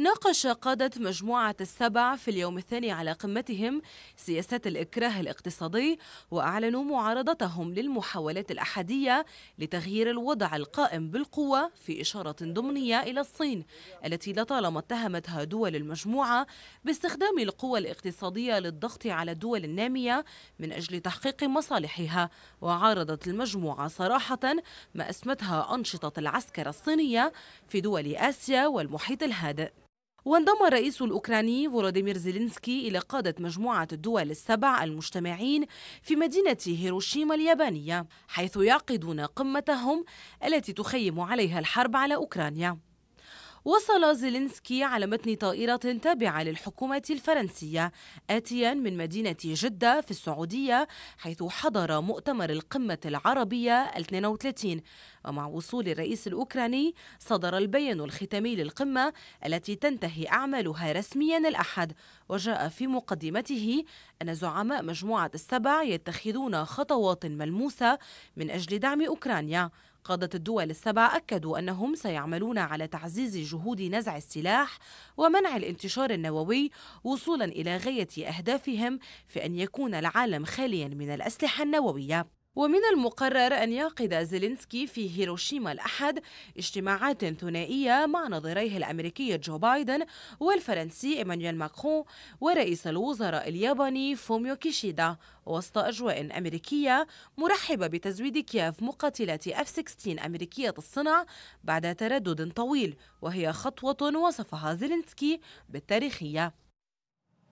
ناقش قادة مجموعة السبع في اليوم الثاني على قمتهم سياسات الإكراه الاقتصادي وأعلنوا معارضتهم للمحاولات الأحادية لتغيير الوضع القائم بالقوة في إشارة ضمنية إلى الصين التي لطالما اتهمتها دول المجموعة باستخدام القوة الاقتصادية للضغط على الدول النامية من أجل تحقيق مصالحها وعارضت المجموعة صراحة ما أسمتها أنشطة العسكرة الصينية في دول آسيا والمحيط الهادئ وانضم الرئيس الأوكراني فولاديمير زيلينسكي إلى قادة مجموعة الدول السبع المجتمعين في مدينة هيروشيما اليابانية حيث يعقدون قمتهم التي تخيم عليها الحرب على أوكرانيا وصل زيلينسكي على متن طائرة تابعة للحكومة الفرنسية آتيا من مدينة جدة في السعودية حيث حضر مؤتمر القمة العربية 32 ومع وصول الرئيس الأوكراني صدر البيان الختامي للقمة التي تنتهي أعمالها رسميا الأحد وجاء في مقدمته أن زعماء مجموعة السبع يتخذون خطوات ملموسة من أجل دعم أوكرانيا قادة الدول السبع أكدوا أنهم سيعملون على تعزيز جهود نزع السلاح ومنع الانتشار النووي وصولا إلى غاية أهدافهم في أن يكون العالم خاليا من الأسلحة النووية ومن المقرر أن يعقد زيلينسكي في هيروشيما الأحد اجتماعات ثنائية مع نظيريه الأمريكي جو بايدن والفرنسي إيمانويل ماكرون ورئيس الوزراء الياباني فوميو كيشيدا وسط أجواء أمريكية مرحبة بتزويد كييف مقاتلات اف 16 أمريكية الصنع بعد تردد طويل وهي خطوة وصفها زيلينسكي بالتاريخية